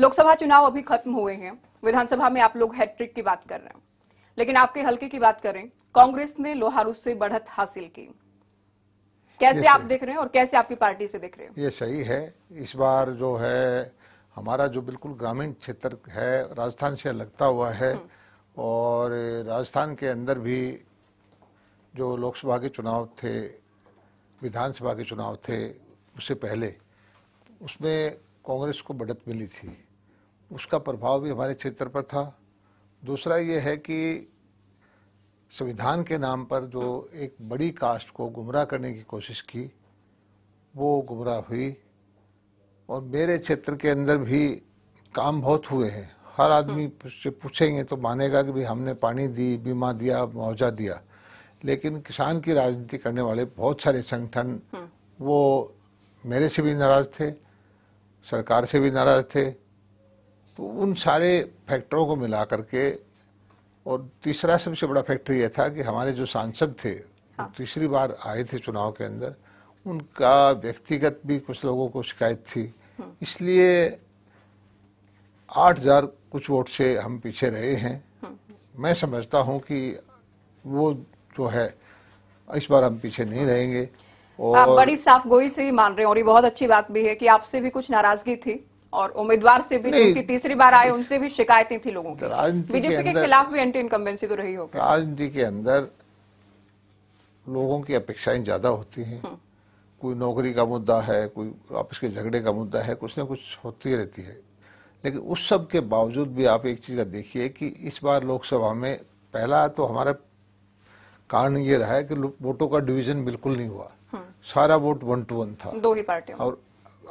लोकसभा चुनाव अभी खत्म हुए हैं विधानसभा में आप लोग हैट्रिक की बात कर रहे हैं लेकिन आपके हल्के की बात करें कांग्रेस ने लोहारू से बढ़त हासिल की कैसे आप देख रहे हैं और कैसे आपकी पार्टी से देख रहे हैं ये सही है इस बार जो है हमारा जो बिल्कुल ग्रामीण क्षेत्र है राजस्थान से लगता हुआ है हम्म। और राजस्थान के अंदर भी जो लोकसभा के चुनाव थे विधानसभा के चुनाव थे उससे पहले उसमें कांग्रेस को बढ़त मिली थी उसका प्रभाव भी हमारे क्षेत्र पर था दूसरा ये है कि संविधान के नाम पर जो एक बड़ी कास्ट को गुमराह करने की कोशिश की वो गुमराह हुई और मेरे क्षेत्र के अंदर भी काम बहुत हुए हैं हर आदमी हम्म। से पूछेंगे तो मानेगा कि भी हमने पानी दी बीमा दिया मुआवजा दिया लेकिन किसान की राजनीति करने वाले बहुत सारे संगठन हम्म। वो मेरे से भी नाराज थे सरकार से भी नाराज थे तो उन सारे फैक्टरों को मिला करके और तीसरा सबसे बड़ा फैक्टर यह था कि हमारे जो सांसद थे हाँ। तीसरी बार आए थे चुनाव के अंदर उनका व्यक्तिगत भी कुछ लोगों को शिकायत थी हम्म। इसलिए आठ हजार कुछ वोट से हम पीछे रहे हैं हम्म। मैं समझता हूं कि वो जो है इस बार हम पीछे नहीं रहेंगे और आप बड़ी साफ गोई से ही मान रहे हैं और ये बहुत अच्छी बात भी है कि आपसे भी कुछ नाराजगी थी और उम्मीदवार से भी जो तीसरी बार आए उनसे भी शिकायतें थी लोगों की बीजेपी के, खिलाफ भी एंटी इनकम्बेंसी तो रही होगी राजनीति के अंदर लोगों की अपेक्षाएं ज्यादा होती हैं हम्म। कोई नौकरी का मुद्दा है कोई आपस के झगड़े का मुद्दा है कुछ ना कुछ होती रहती है लेकिन उस सब के बावजूद भी आप एक चीज़ का देखिए कि इस बार लोकसभा में पहला तो हमारा कारण ये रहा है कि वोटों का डिवीजन बिल्कुल नहीं हुआ हम्म। सारा वोट वन टू वन था दो ही पार्टी और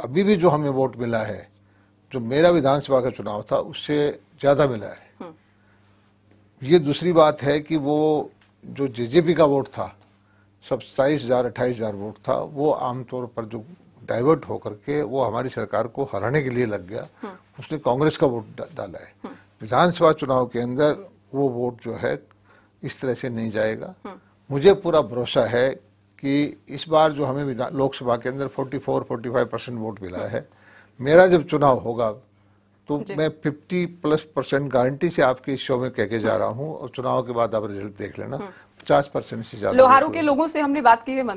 अभी भी जो हमें वोट मिला है जो मेरा विधानसभा का चुनाव था उससे ज़्यादा मिला है हम्म। ये दूसरी बात है कि वो जो जेजेपी का वोट था सब सत्ताईस हज़ार अट्ठाईस हज़ार वोट था वो आमतौर पर जो डाइवर्ट होकर के वो हमारी सरकार को हराने के लिए लग गया हम्म। उसने कांग्रेस का वोट डाला है हम्म। विधानसभा चुनाव के अंदर वो वोट जो है इस तरह से नहीं जाएगा मुझे पूरा भरोसा है कि इस बार जो हमें लोकसभा के अंदर 44-45 परसेंट वोट मिला है मेरा जब चुनाव होगा तो मैं 50 प्लस परसेंट गारंटी से आपके इस शो में कह के जा रहा हूँ और चुनाव के बाद आप रिजल्ट देख लेना 50 हम्म। परसेंट से ज्यादा लोहारू के लोगों से हमने बात की है